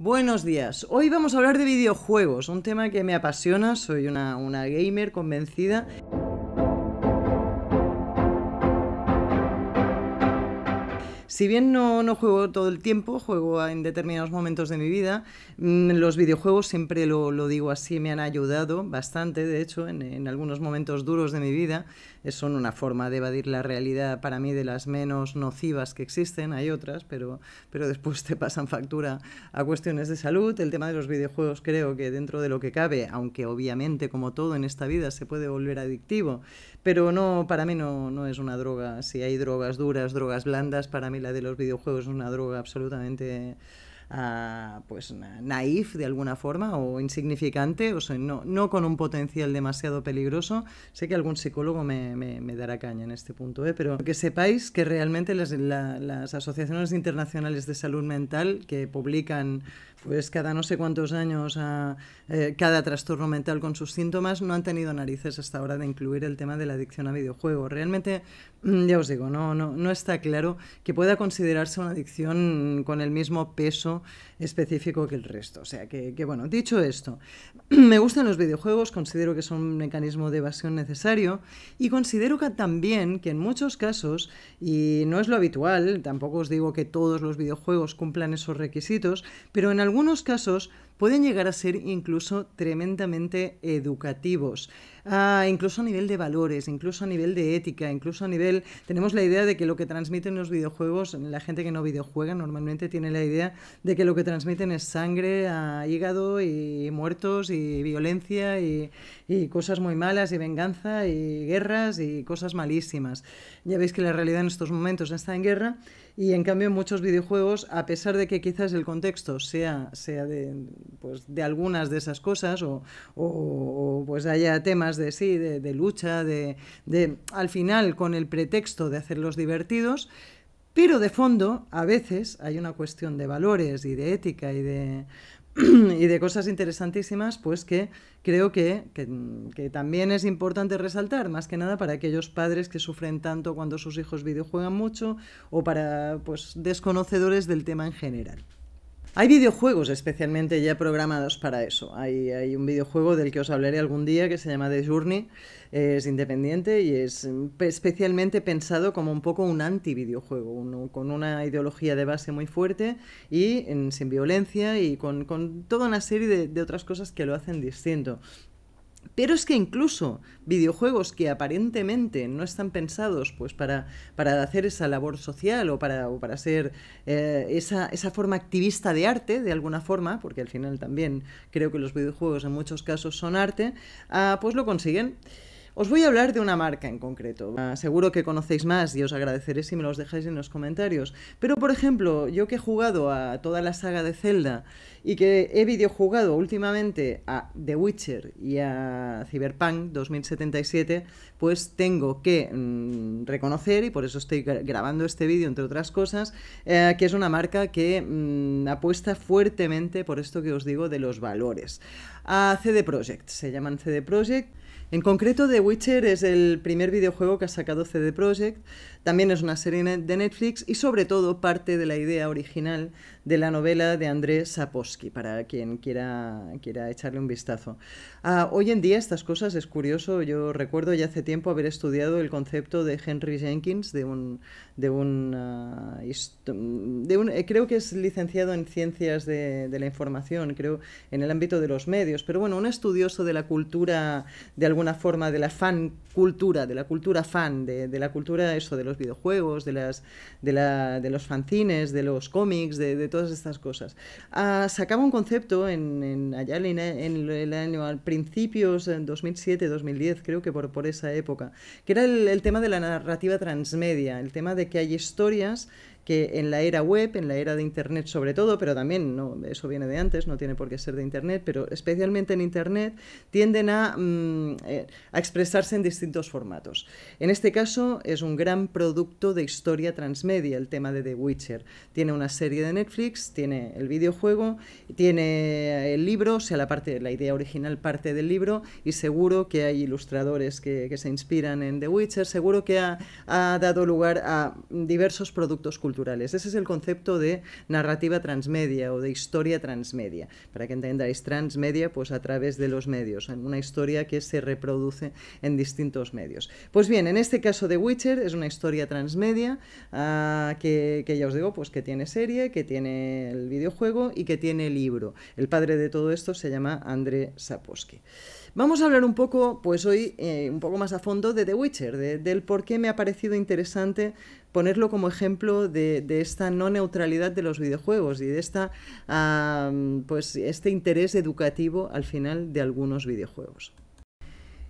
Buenos días, hoy vamos a hablar de videojuegos, un tema que me apasiona, soy una, gamer convencida. Si bien no, no, juego todo el tiempo, juego en determinados momentos de mi vida, mm, los videojuegos, siempre lo, digo así, me han ayudado bastante, de hecho, en, algunos momentos duros de mi vida, son una forma de evadir la realidad para mí de las menos nocivas que existen, hay otras, pero, pero después te pasan factura a cuestiones de salud. El tema de los videojuegos creo que dentro de lo que cabe, aunque obviamente como todo en esta vida se puede volver adictivo, pero no, para mí no, no es una droga. Si hay drogas duras, drogas blandas, para mí la de los videojuegos es una droga absolutamente uh, pues naif de alguna forma o insignificante, o no, no, con un potencial demasiado peligroso. Sé que algún psicólogo me, me, dará caña en este punto, ¿eh? pero que sepáis que realmente las, las asociaciones internacionales de salud mental que publican pues cada no sé cuántos años, eh, cada trastorno mental con sus síntomas, no han tenido narices hasta ahora de incluir el tema de la adicción a videojuegos. Realmente, mm, ya os digo, no, no, no está claro que pueda considerarse una adicción con el mismo peso específico que el resto. O sea que, bueno, dicho esto, me gustan los videojuegos, considero que son un mecanismo de evasión necesario y considero que también que en muchos casos, y no es lo habitual, tampoco os digo que todos los videojuegos cumplan esos requisitos, pero en algunos casos pueden llegar a ser incluso tremendamente educativos, ah, incluso a nivel de valores, incluso a nivel de ética, incluso a nivel... Tenemos la idea de que lo que transmiten los videojuegos, la gente que no videojuega normalmente tiene la idea de que lo que transmiten es sangre hígado y muertos y violencia y, y cosas muy malas y venganza y guerras y cosas malísimas. Ya veis que la realidad en estos momentos está en guerra y en cambio en muchos videojuegos, a pesar de que quizás el contexto sea, sea de, pues, de algunas de esas cosas o, pues haya temas de sí, de, de lucha, de, de, al final con el pretexto de hacerlos divertidos, pero de fondo a veces hay una cuestión de valores y de ética y de... y de cosas interesantísimas, pues que creo que, también es importante resaltar, más que nada para aquellos padres que sufren tanto cuando sus hijos videojuegan mucho o para pues, desconocedores del tema en general. Hay videojuegos especialmente ya programados para eso. Hay, hay, un videojuego del que os hablaré algún día que se llama The Journey. Es independiente y es mm, especialmente pensado como un poco un anti-videojuego, con una ideología de base muy fuerte y mm, sin violencia y con, toda una serie de, de otras cosas que lo hacen distinto. Pero es que incluso videojuegos que aparentemente no están pensados pues, para, para hacer esa labor social o para, para ser eh, esa, esa, forma activista de arte, de alguna forma, porque al final también creo que los videojuegos en muchos casos son arte, ah, pues lo consiguen. Os voy a hablar de una marca en concreto. Ah, seguro que conocéis más y os agradeceré si me los dejáis en los comentarios. Pero, por ejemplo, yo que he jugado a toda la saga de Zelda y que he videojugado últimamente a The Witcher y a Cyberpunk 2077, pues tengo que mm, reconocer, y por eso estoy grabando este vídeo, entre otras cosas, eh, que es una marca que mm, apuesta fuertemente por esto que os digo de los valores. A CD Projekt, se llaman CD Projekt. En concreto, The Witcher es el primer videojuego que ha sacado CD Projekt, también es una serie de Netflix y sobre todo parte de la idea original de la novela de Andrés Sapowski, para quien quiera, quiera echarle un vistazo. Ah, hoy en día estas cosas es curioso. Yo recuerdo ya hace tiempo haber estudiado el concepto de Henry Jenkins, de un, de un, ah, eh, creo que es licenciado en ciencias de, la información, creo, en el ámbito de los medios, pero bueno, un estudioso de la cultura, de alguna forma, de la fan cultura, de la cultura fan, de, la cultura eso, de los videojuegos, de las, de, los fanzines, de los cómics, de, de todas estas cosas. Ah, sacaba un concepto en, en allá en, el año, al principios, en 2007, 2010, creo que por, por esa época, que era el tema de la narrativa transmedia, el tema de que hay historias que en la era web, en la era de Internet sobre todo, pero también no, eso viene de antes, no tiene por qué ser de Internet, pero especialmente en Internet tienden a, mm, eh, a expresarse en distintos formatos. En este caso es un gran producto de historia transmedia el tema de The Witcher. Tiene una serie de Netflix, tiene el videojuego, tiene el libro, o sea, la, parte, la idea original parte del libro y seguro que hay ilustradores que, se inspiran en The Witcher, seguro que ha, ha dado lugar a diversos productos culturales ese es el concepto de narrativa transmedia o de historia transmedia. Para que entendáis, transmedia, pues a través de los medios, una historia que se reproduce en distintos medios. Pues bien, en este caso de Witcher es una historia transmedia ah, que, ya os digo, pues que tiene serie, que tiene el videojuego y que tiene libro. El padre de todo esto se llama André Sapowski. Vamos a hablar un poco, pues hoy, eh, un poco más a fondo de The Witcher, del por qué me ha parecido interesante ponerlo como ejemplo de, esta no neutralidad de los videojuegos y de esta, pues, este interés educativo al final de algunos videojuegos.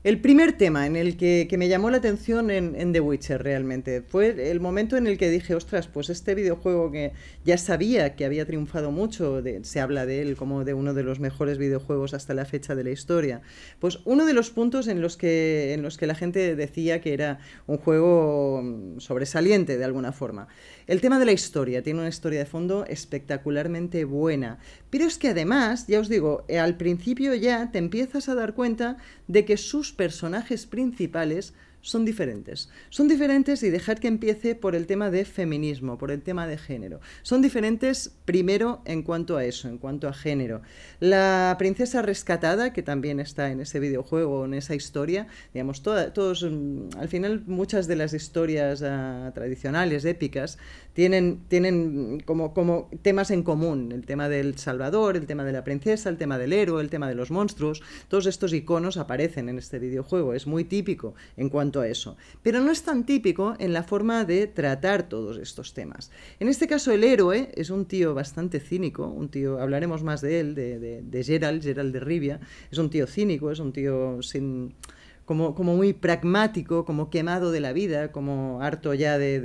El primer tema en el que, me llamó la atención en, The Witcher realmente fue el momento en el que dije, ostras, pues este videojuego que ya sabía que había triunfado mucho, se habla de él como de uno de los mejores videojuegos hasta la fecha de la historia, pues uno de los puntos en los que, en los que la gente decía que era un juego mm, sobresaliente de alguna forma. El tema de la historia, tiene una historia de fondo espectacularmente buena, pero es que además, ya os digo, al principio ya te empiezas a dar cuenta de que sus personajes principales son diferentes. Son diferentes y dejar que empiece por el tema de feminismo, por el tema de género. Son diferentes primero en cuanto a eso, en cuanto a género. La princesa rescatada, que también está en ese videojuego, en esa historia, digamos, todos, mm, al final muchas de las historias ah, tradicionales, épicas, tienen, tienen como, como temas en común, el tema del Salvador, el tema de la princesa, el tema del héroe, el tema de los monstruos, todos estos iconos aparecen en este videojuego, es muy típico en cuanto a eso, pero no es tan típico en la forma de tratar todos estos temas. En este caso, el héroe es un tío bastante cínico, un tío, hablaremos más de él, de, de Gerald, Gerald de Rivia, es un tío cínico, es un tío sin como, como muy pragmático, como quemado de la vida, como harto ya de,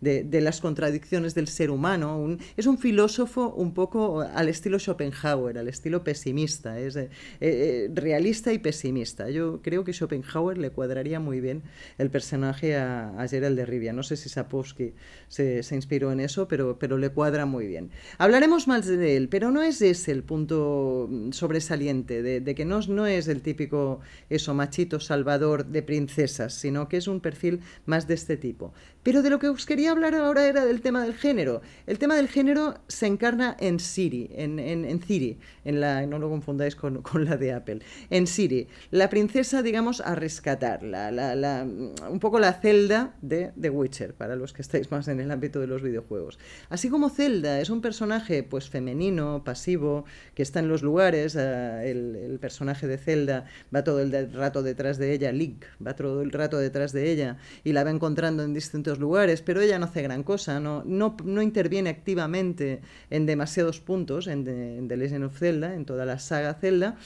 de, de, las contradicciones del ser humano. es un filósofo un poco al estilo Schopenhauer, al estilo pesimista, es eh, eh, realista y pesimista. Yo creo que Schopenhauer le cuadraría muy bien el personaje a, a Gerald de Rivia. No sé si Sapowski se, se, inspiró en eso, pero, pero le cuadra muy bien. Hablaremos más de él, pero no es ese el punto mm, sobresaliente, de, que no, no es el típico eso, machito salvador de princesas, sino que es un perfil más de este tipo. Pero de lo que os quería hablar ahora era del tema del género. El tema del género se encarna en Siri, en, en, en la, no lo confundáis con, la de Apple, en Siri, la princesa, digamos, a rescatar, la, un poco la celda de The Witcher, para los que estáis más en el ámbito de los videojuegos. Así como Zelda es un personaje pues femenino, pasivo, que está en los lugares, ah, el, el personaje de Zelda va todo el rato detrás de ella, Link va todo el rato detrás de ella y la va encontrando en distintos lugares, pero ella no hace gran cosa, no, no, interviene activamente en demasiados puntos en, The Legend of Zelda, en toda la saga Zelda,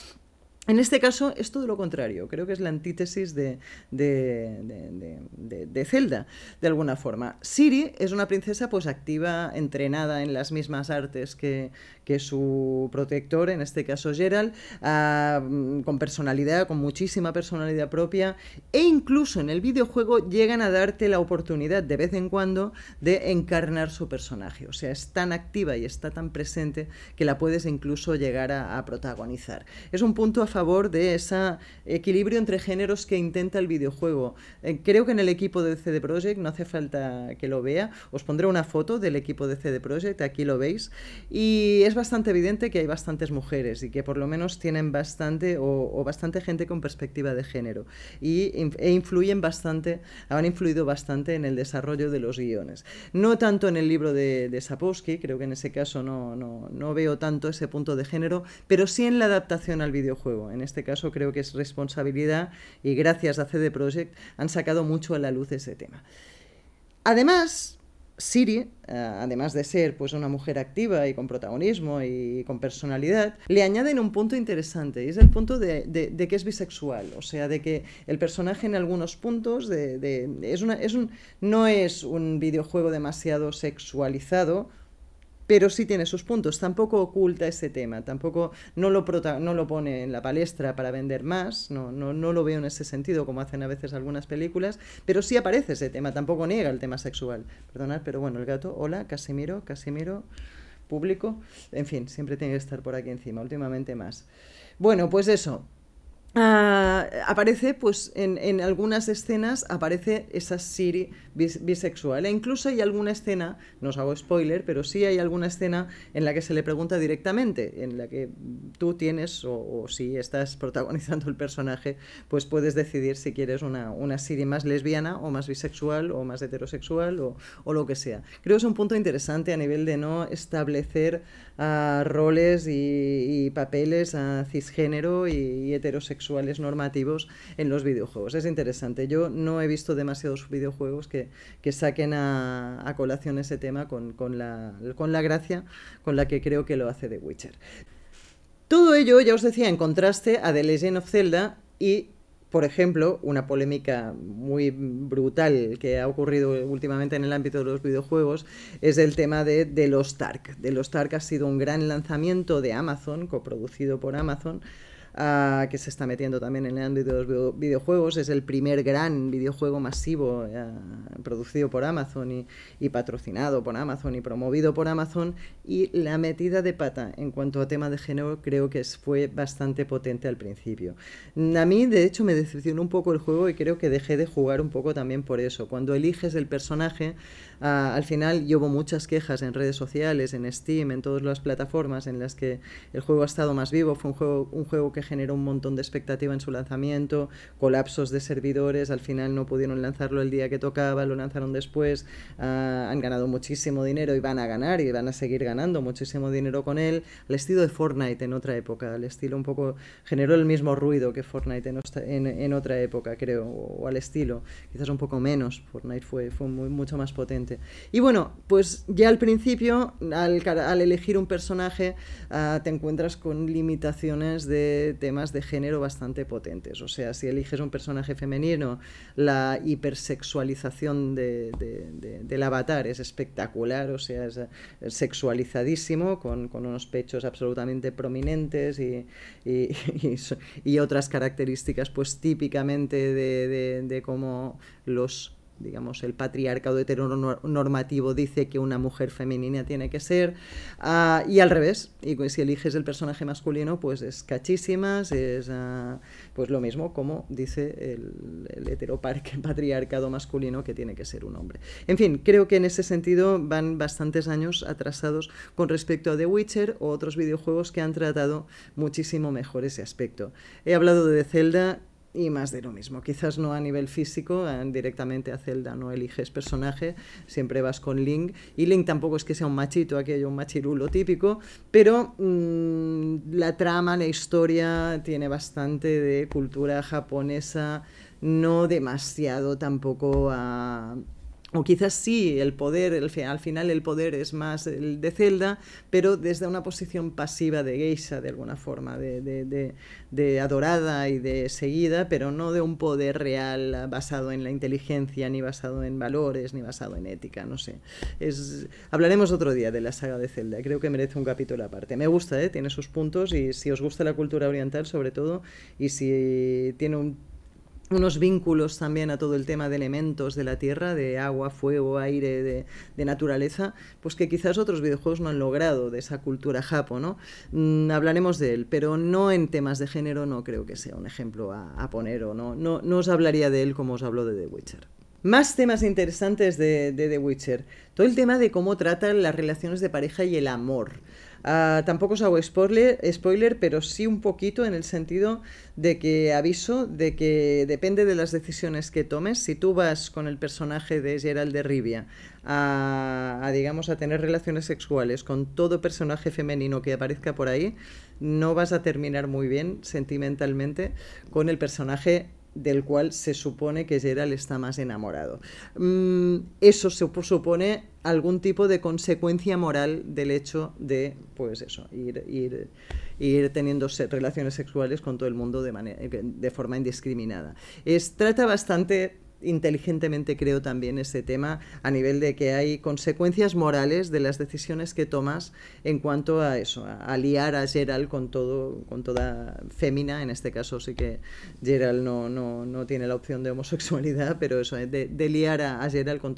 en este caso es todo lo contrario, creo que es la antítesis de, de, de, Zelda, de alguna forma. Siri es una princesa pues activa, entrenada en las mismas artes que, su protector, en este caso Gerald, ah, mm, con personalidad, con muchísima personalidad propia, e incluso en el videojuego llegan a darte la oportunidad de vez en cuando de encarnar su personaje. O sea, es tan activa y está tan presente que la puedes incluso llegar a, protagonizar. Es un punto a favor de ese equilibrio entre géneros que intenta el videojuego. Eh, creo que en el equipo de CD Projekt, no hace falta que lo vea, os pondré una foto del equipo de CD Projekt, aquí lo veis, y es bastante evidente que hay bastantes mujeres y que por lo menos tienen bastante o, bastante gente con perspectiva de género y, e influyen bastante, han influido bastante en el desarrollo de los guiones. No tanto en el libro de, Sapowski, creo que en ese caso no, no veo tanto ese punto de género, pero sí en la adaptación al videojuego. En este caso creo que es responsabilidad y gracias a CD Projekt han sacado mucho a la luz ese tema. Además, Siri, eh, además de ser pues, una mujer activa y con protagonismo y con personalidad, le añaden un punto interesante, y es el punto de, que es bisexual, o sea, de que el personaje en algunos puntos es un, no es un videojuego demasiado sexualizado, pero sí tiene sus puntos. Tampoco oculta ese tema, tampoco no lo, no lo pone en la palestra para vender más, no, no, no lo veo en ese sentido como hacen a veces algunas películas, pero sí aparece ese tema, tampoco niega el tema sexual. Perdonad, pero bueno, el gato, hola, Casimiro, Casimiro, público, en fin, siempre tiene que estar por aquí encima, últimamente más. Bueno, pues eso, Ah, aparece pues en, en, algunas escenas aparece esa Siri bisexual e incluso hay alguna escena no os hago spoiler pero sí hay alguna escena en la que se le pregunta directamente en la que tú tienes o, si estás protagonizando el personaje pues puedes decidir si quieres una, una Siri más lesbiana o más bisexual o más heterosexual o, o, lo que sea creo que es un punto interesante a nivel de no establecer ah, roles y, papeles a ah, cisgénero y, y heterosexual sexuales normativos en los videojuegos. Es interesante. Yo no he visto demasiados videojuegos que, saquen a, colación ese tema con, la, gracia con la que creo que lo hace The Witcher. Todo ello, ya os decía, en contraste a The Legend of Zelda y por ejemplo, una polémica muy brutal que ha ocurrido últimamente en el ámbito de los videojuegos es el tema de, The los Tark. De los Tark ha sido un gran lanzamiento de Amazon, coproducido por Amazon, Ah, que se está metiendo también en el ámbito de los videojuegos. Es el primer gran videojuego masivo ah, producido por Amazon y, patrocinado por Amazon y promovido por Amazon. Y la metida de pata en cuanto a tema de género creo que fue bastante potente al principio. Mm, a mí, de hecho, me decepcionó un poco el juego y creo que dejé de jugar un poco también por eso. Cuando eliges el personaje, ah, al final llevo muchas quejas en redes sociales, en Steam, en todas las plataformas en las que el juego ha estado más vivo. Fue un juego, un juego que generó un montón de expectativa en su lanzamiento, colapsos de servidores, al final no pudieron lanzarlo el día que tocaba, lo lanzaron después, ah, han ganado muchísimo dinero y van a ganar y van a seguir ganando muchísimo dinero con él, al estilo de Fortnite en otra época, al estilo un poco, generó el mismo ruido que Fortnite en, otra época, creo, o, al estilo, quizás un poco menos, Fortnite fue, fue mucho más potente. Y bueno, pues ya al principio, al, elegir un personaje, ah, te encuentras con limitaciones de temas de género bastante potentes. O sea, si eliges un personaje femenino, la hipersexualización del avatar es espectacular, o sea, es sexualizadísimo, con, unos pechos absolutamente prominentes y, otras características pues típicamente de, de cómo los digamos, el patriarcado heteronormativo dice que una mujer femenina tiene que ser, ah, y al revés, y si eliges el personaje masculino, pues es cachísimas, es ah, pues lo mismo como dice el, el heteropatriarcado masculino que tiene que ser un hombre. En fin, creo que en ese sentido van bastantes años atrasados con respecto a The Witcher o otros videojuegos que han tratado muchísimo mejor ese aspecto. He hablado de Zelda, y más de lo mismo. Quizás no a nivel físico, eh, directamente a Zelda no eliges personaje, siempre vas con Link. Y Link tampoco es que sea un machito, aquello, un machirulo típico, pero mm, la trama, la historia tiene bastante de cultura japonesa, no demasiado tampoco a o quizás sí, el poder, el, al final el poder es más el de Zelda, pero desde una posición pasiva de geisha, de alguna forma, de, adorada y de seguida, pero no de un poder real basado en la inteligencia, ni basado en valores, ni basado en ética, no sé. Es, hablaremos otro día de la saga de Zelda, creo que merece un capítulo aparte. Me gusta, ¿eh? tiene sus puntos, y si os gusta la cultura oriental, sobre todo, y si tiene un unos vínculos también a todo el tema de elementos de la tierra, de agua, fuego, aire, de, naturaleza, pues que quizás otros videojuegos no han logrado de esa cultura japo, ¿no? Mm, hablaremos de él, pero no en temas de género, no creo que sea un ejemplo a, poner o no, no. os hablaría de él como os hablo de The Witcher. Más temas interesantes de, de The Witcher. Todo el tema de cómo tratan las relaciones de pareja y el amor. Ah, tampoco os hago spoiler, spoiler, pero sí un poquito en el sentido de que aviso de que depende de las decisiones que tomes. Si tú vas con el personaje de Gerald de Rivia a, a digamos, a tener relaciones sexuales con todo personaje femenino que aparezca por ahí, no vas a terminar muy bien sentimentalmente con el personaje del cual se supone que Gerald está más enamorado. Mm, eso se supone algún tipo de consecuencia moral del hecho de, pues eso, ir, ir, teniendo relaciones sexuales con todo el mundo de, forma indiscriminada. Es, trata bastante inteligentemente creo también ese tema a nivel de que hay consecuencias morales de las decisiones que tomas en cuanto a eso, a, a liar a Gerald con todo, con toda fémina, en este caso sí que Gerald no, no, tiene la opción de homosexualidad, pero eso, eh, de, liar a, Gerald con,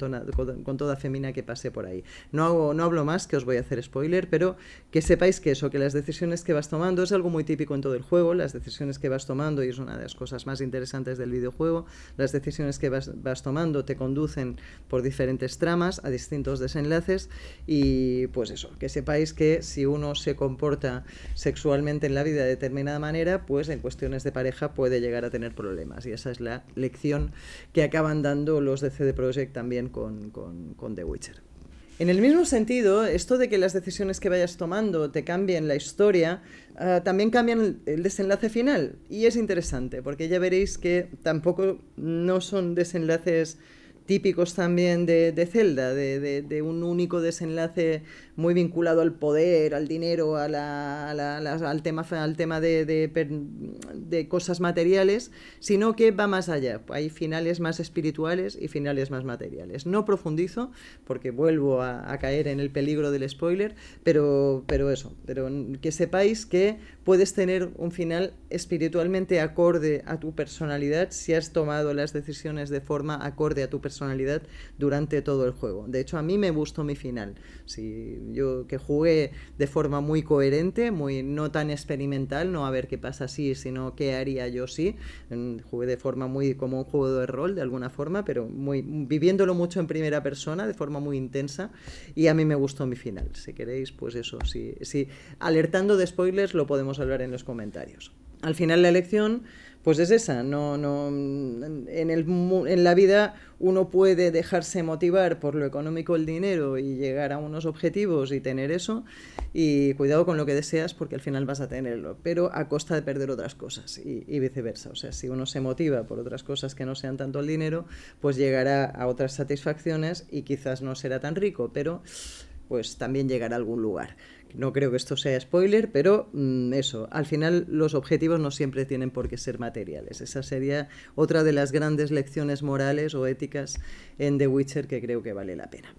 con, toda fémina que pase por ahí. No, hago, no hablo más, que os voy a hacer spoiler, pero que sepáis que eso, que las decisiones que vas tomando es algo muy típico en todo el juego, las decisiones que vas tomando, y es una de las cosas más interesantes del videojuego, las decisiones que vas, tomando te conducen por diferentes tramas a distintos desenlaces y pues eso, que sepáis que si uno se comporta sexualmente en la vida de determinada manera, pues en cuestiones de pareja puede llegar a tener problemas y esa es la lección que acaban dando los de CD Project también con The Witcher. En el mismo sentido, esto de que las decisiones que vayas tomando te cambien la historia, ah, también cambian el desenlace final. Y es interesante, porque ya veréis que tampoco no son desenlaces típicos también de, de Zelda, de, un único desenlace muy vinculado al poder, al dinero, a al tema, al tema de, cosas materiales, sino que va más allá. Hay finales más espirituales y finales más materiales. No profundizo, porque vuelvo a, caer en el peligro del spoiler, pero, pero eso, pero que sepáis que puedes tener un final espiritualmente acorde a tu personalidad si has tomado las decisiones de forma acorde a tu personalidad personalidad durante todo el juego. De hecho, a mí me gustó mi final. Si yo que jugué de forma muy coherente, muy no tan experimental, no a ver qué pasa así, sino qué haría yo sí. Mm, jugué de forma muy como un juego de rol de alguna forma, pero viviéndolo mucho en primera persona, de forma muy intensa y a mí me gustó mi final. Si queréis, pues eso, sí. si alertando de spoilers lo podemos hablar en los comentarios. Al final la elección pues es esa, no, no, mm, en, el, la vida uno puede dejarse motivar por lo económico el dinero y llegar a unos objetivos y tener eso, y cuidado con lo que deseas porque al final vas a tenerlo, pero a costa de perder otras cosas y, y viceversa. O sea, si uno se motiva por otras cosas que no sean tanto el dinero, pues llegará a otras satisfacciones y quizás no será tan rico, pero pues también llegará a algún lugar. No creo que esto sea spoiler, pero mm, eso, al final los objetivos no siempre tienen por qué ser materiales. Esa sería otra de las grandes lecciones morales o éticas en The Witcher que creo que vale la pena.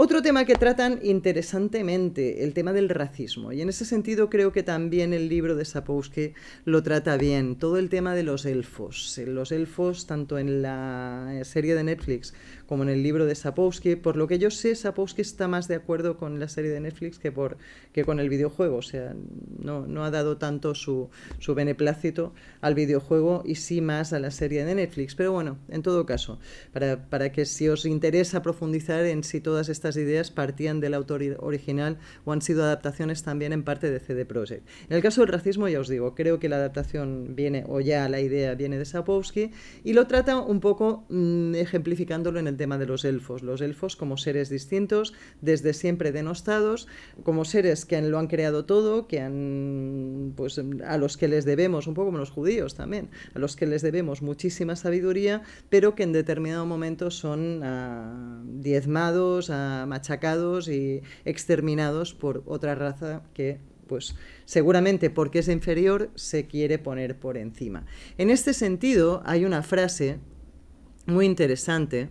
Otro tema que tratan interesantemente, el tema del racismo. Y en ese sentido creo que también el libro de Sapowski lo trata bien. Todo el tema de los elfos. Los elfos, tanto en la serie de Netflix como en el libro de Sapowski. Por lo que yo sé, Sapowski está más de acuerdo con la serie de Netflix que, por, que con el videojuego. O sea, no, no ha dado tanto su, su beneplácito al videojuego y sí más a la serie de Netflix. Pero bueno, en todo caso, para, para que si os interesa profundizar en si todas estas ideas partían del autor original o han sido adaptaciones también en parte de CD Projekt. En el caso del racismo, ya os digo, creo que la adaptación viene, o ya la idea viene de Sapowski, y lo trata un poco mm, ejemplificándolo en el tema de los elfos. Los elfos como seres distintos, desde siempre denostados, como seres que lo han creado todo, que pues, a los que les debemos, un poco como los judíos también, a los que les debemos muchísima sabiduría, pero que en determinado momento son ah, diezmados, ah, machacados y exterminados por otra raza que pues seguramente porque es inferior se quiere poner por encima. En este sentido hay una frase muy interesante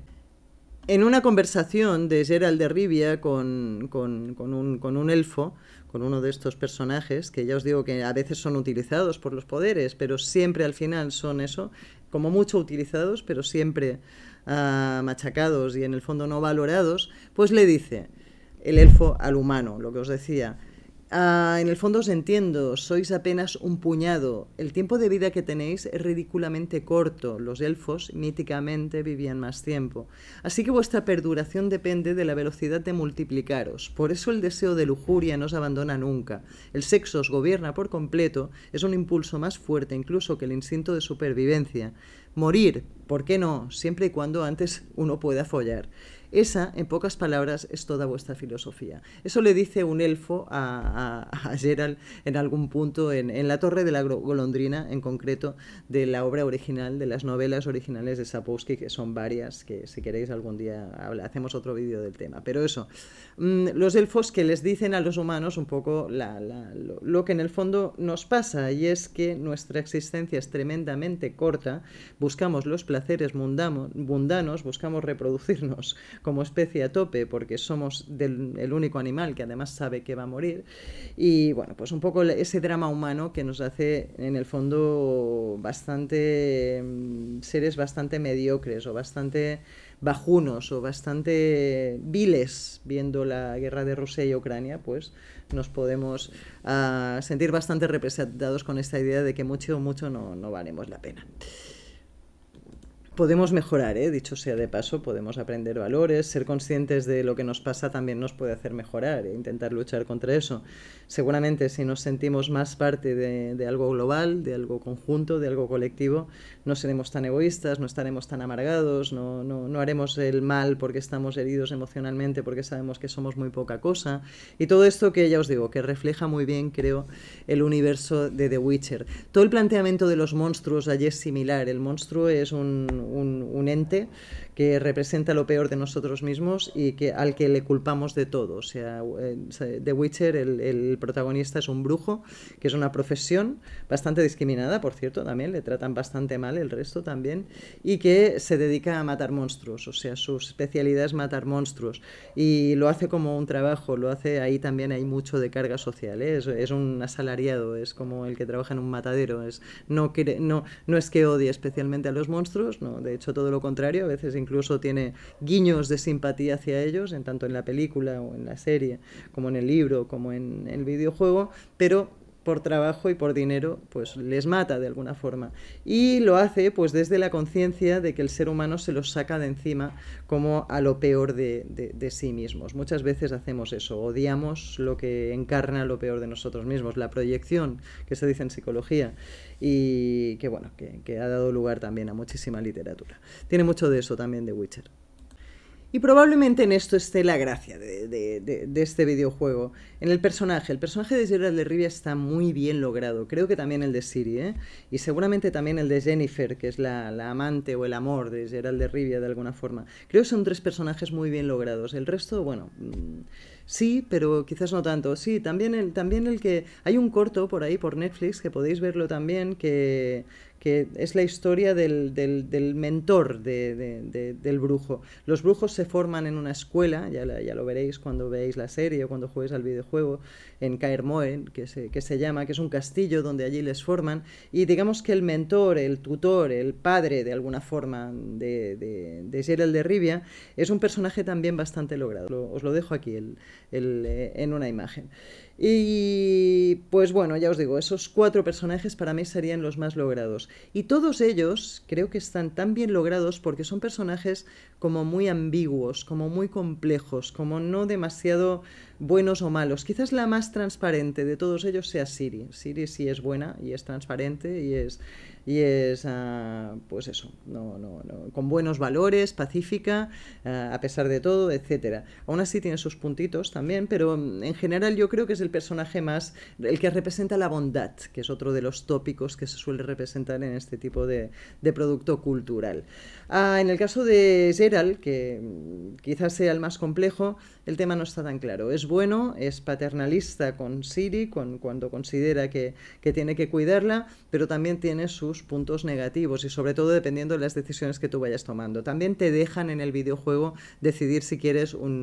en una conversación de Gerald de Rivia con, con, un, con, un, elfo, con uno de estos personajes, que ya os digo que a veces son utilizados por los poderes, pero siempre al final son eso, como mucho utilizados, pero siempre ah, machacados y en el fondo no valorados, pues le dice el elfo al humano, lo que os decía, Ah, en el fondo os entiendo, sois apenas un puñado. El tiempo de vida que tenéis es ridículamente corto. Los elfos míticamente vivían más tiempo. Así que vuestra perduración depende de la velocidad de multiplicaros. Por eso el deseo de lujuria no os abandona nunca. El sexo os gobierna por completo, es un impulso más fuerte incluso que el instinto de supervivencia. Morir, ¿por qué no? Siempre y cuando antes uno pueda follar. Esa, en pocas palabras, es toda vuestra filosofía. Eso le dice un elfo a, Gerald en algún punto, en, la Torre de la Golondrina, en concreto, de la obra original, de las novelas originales de Sapowski, que son varias, que si queréis algún día hacemos otro vídeo del tema. Pero eso, mm, los elfos que les dicen a los humanos un poco lo que en el fondo nos pasa, y es que nuestra existencia es tremendamente corta, buscamos los placeres mundanos, buscamos reproducirnos como especie a tope porque somos el único animal que además sabe que va a morir. Y bueno, pues un poco ese drama humano que nos hace en el fondo bastante mm, seres bastante mediocres o bastante bajunos o bastante viles viendo la guerra de Rusia y Ucrania, pues nos podemos ah, sentir bastante representados con esta idea de que mucho, mucho no, no valemos la pena podemos mejorar, ¿eh? dicho sea de paso, podemos aprender valores, ser conscientes de lo que nos pasa también nos puede hacer mejorar e intentar luchar contra eso. Seguramente si nos sentimos más parte de, de algo global, de algo conjunto, de algo colectivo, no seremos tan egoístas, no estaremos tan amargados, no, no, no haremos el mal porque estamos heridos emocionalmente, porque sabemos que somos muy poca cosa. Y todo esto que ya os digo, que refleja muy bien, creo, el universo de The Witcher. Todo el planteamiento de los monstruos allí es similar. El monstruo es un un, ente que representa lo peor de nosotros mismos y que, al que le culpamos de todo. O sea, eh, The Witcher, el, protagonista es un brujo, que es una profesión bastante discriminada, por cierto, también le tratan bastante mal el resto también, y que se dedica a matar monstruos, o sea, su especialidad es matar monstruos, y lo hace como un trabajo, lo hace ahí también hay mucho de carga social, ¿eh? es, es, un asalariado, es como el que trabaja en un matadero, es, no, quiere, no, no es que odie especialmente a los monstruos, no, de hecho todo lo contrario, a veces incluso tiene guiños de simpatía hacia ellos, en tanto en la película o en la serie, como en el libro, como en el videojuego, pero por trabajo y por dinero, pues les mata de alguna forma. Y lo hace pues desde la conciencia de que el ser humano se los saca de encima como a lo peor de, de, sí mismos. Muchas veces hacemos eso, odiamos lo que encarna lo peor de nosotros mismos, la proyección, que se dice en psicología, y que bueno, que, que ha dado lugar también a muchísima literatura. Tiene mucho de eso también de Witcher. Y probablemente en esto esté la gracia de, de, este videojuego. En el personaje. El personaje de Gerald de Rivia está muy bien logrado. Creo que también el de Siri, ¿eh? Y seguramente también el de Jennifer, que es la, amante o el amor de Gerald de Rivia de alguna forma. Creo que son tres personajes muy bien logrados. El resto, bueno. Mm, sí, pero quizás no tanto. Sí, también el, también el que. Hay un corto por ahí por Netflix que podéis verlo también, que que es la historia del, mentor del brujo. Los brujos se forman en una escuela, ya, ya, lo veréis cuando veáis la serie o cuando juguéis al videojuego, en Caermoen, que se, que llama, que es un castillo donde allí les forman, y digamos que el mentor, el tutor, el padre de alguna forma de, de, de de Rivia, es un personaje también bastante logrado. os lo dejo aquí eh, en una imagen. Y pues bueno, ya os digo, esos cuatro personajes para mí serían los más logrados. Y todos ellos creo que están tan bien logrados porque son personajes como muy ambiguos, como muy complejos, como no demasiado buenos o malos. Quizás la más transparente de todos ellos sea Siri. Siri sí es buena y es transparente y es, y es ah, pues eso, no, no, no, con buenos valores, pacífica, ah, a pesar de todo, etc. Aún así tiene sus puntitos también, pero mm, en general yo creo que es el personaje más, el que representa la bondad, que es otro de los tópicos que se suele representar en este tipo de, de producto cultural. Ah, en el caso de Gerald, que mm, quizás sea el más complejo, el tema no está tan claro. Es bueno, es paternalista con Siri con, cuando considera que, tiene que cuidarla, pero también tiene sus puntos negativos y sobre todo dependiendo de las decisiones que tú vayas tomando. También te dejan en el videojuego decidir si quieres un,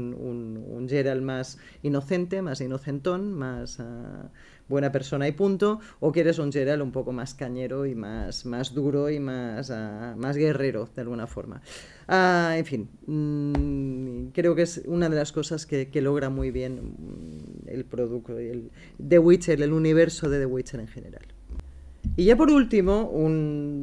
Gerald más inocente, más inocentón, más... Ah, buena persona y punto, o quieres un general un poco más cañero y más, más duro y más, ah, más guerrero de alguna forma. Ah, en fin, mm, creo que es una de las cosas que, logra muy bien mm, el producto, el The Witcher, el universo de The Witcher en general. Y ya por último,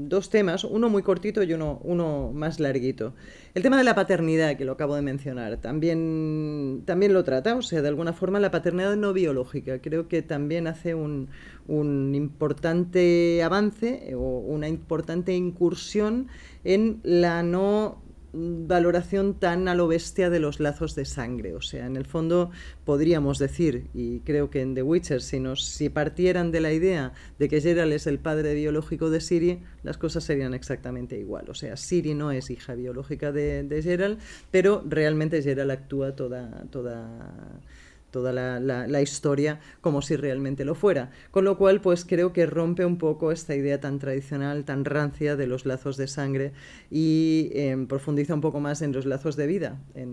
dos temas, uno muy cortito y uno, más larguito. El tema de la paternidad, que lo acabo de mencionar, también, también lo trata, o sea, de alguna forma la paternidad no biológica. Creo que también hace un, un importante avance eh, o una importante incursión en la no Mm, valoración tan a lo bestia de los lazos de sangre. O sea, en el fondo podríamos decir, y creo que en The Witcher, si, si partieran de la idea de que Gerald es el padre biológico de Siri, las cosas serían exactamente igual. O sea, Siri no es hija biológica de, de Gerald, pero realmente Gerald actúa toda... toda toda la, historia como si realmente lo fuera. Con lo cual, pues creo que rompe un poco esta idea tan tradicional, tan rancia de los lazos de sangre y em, profundiza un poco más en los lazos de vida, en,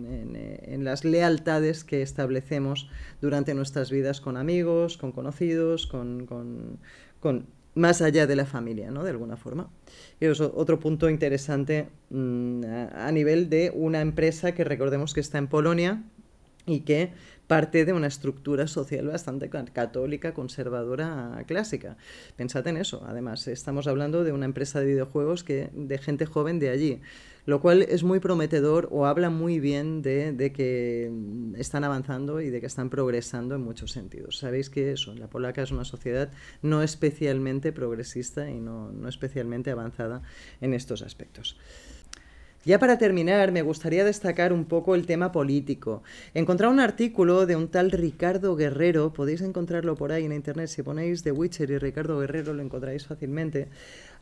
las lealtades que establecemos durante nuestras vidas con amigos, con conocidos, con, más allá de la familia, ¿no? De alguna forma. Y es otro punto interesante mm, a nivel de una empresa que recordemos que está en Polonia, y que parte de una estructura social bastante católica, conservadora, clásica. Pensad en eso. Además, estamos hablando de una empresa de videojuegos que, de gente joven de allí, lo cual es muy prometedor o habla muy bien de, que están avanzando y de que están progresando en muchos sentidos. Sabéis que eso, la polaca es una sociedad no especialmente progresista y no especialmente avanzada en estos aspectos. Ya para terminar, me gustaría destacar un poco el tema político. encontrado un artículo de un tal Ricardo Guerrero, podéis encontrarlo por ahí en internet, si ponéis The Witcher y Ricardo Guerrero lo encontráis fácilmente,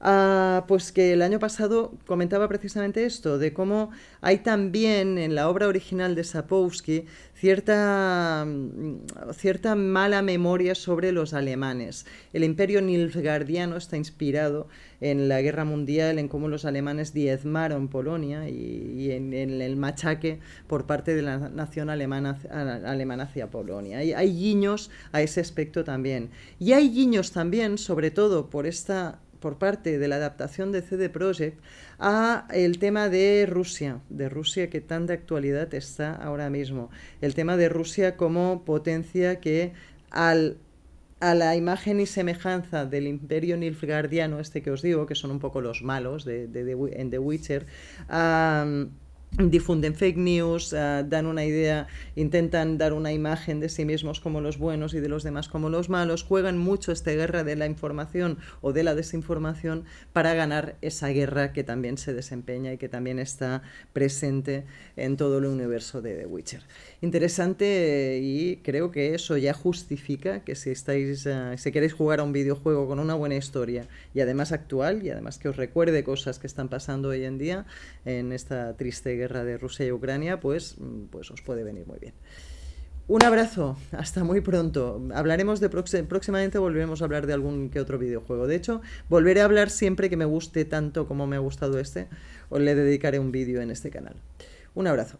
Ah, pues que el año pasado comentaba precisamente esto, de cómo hay también en la obra original de Sapowski cierta, mm, cierta mala memoria sobre los alemanes. El imperio nilgardiano está inspirado en la guerra mundial, en cómo los alemanes diezmaron Polonia y, en, el machaque por parte de la nación alemana, alemana hacia Polonia. hay guiños a ese aspecto también. Y hay guiños también, sobre todo por esta por parte de la adaptación de CD Projekt a el tema de Rusia, de Rusia que tan de actualidad está ahora mismo. El tema de Rusia como potencia que al a la imagen y semejanza del imperio nilfgaardiano, este que os digo, que son un poco los malos de, en The Witcher, difunden fake news, ah, dan una idea, intentan dar una imagen de sí mismos como los buenos y de los demás como los malos, juegan mucho esta guerra de la información o de la desinformación para ganar esa guerra que también se desempeña y que también está presente en todo el universo de The Witcher. Interesante eh, y creo que eso ya justifica que si estáis, ah, si queréis jugar a un videojuego con una buena historia y además actual y además que os recuerde cosas que están pasando hoy en día en esta triste guerra de Rusia y Ucrania, pues, mm, pues os puede venir muy bien. Un abrazo, hasta muy pronto. Hablaremos de próximamente, volveremos a hablar de algún que otro videojuego. De hecho, volveré a hablar siempre que me guste tanto como me ha gustado este, os le dedicaré un vídeo en este canal. Un abrazo.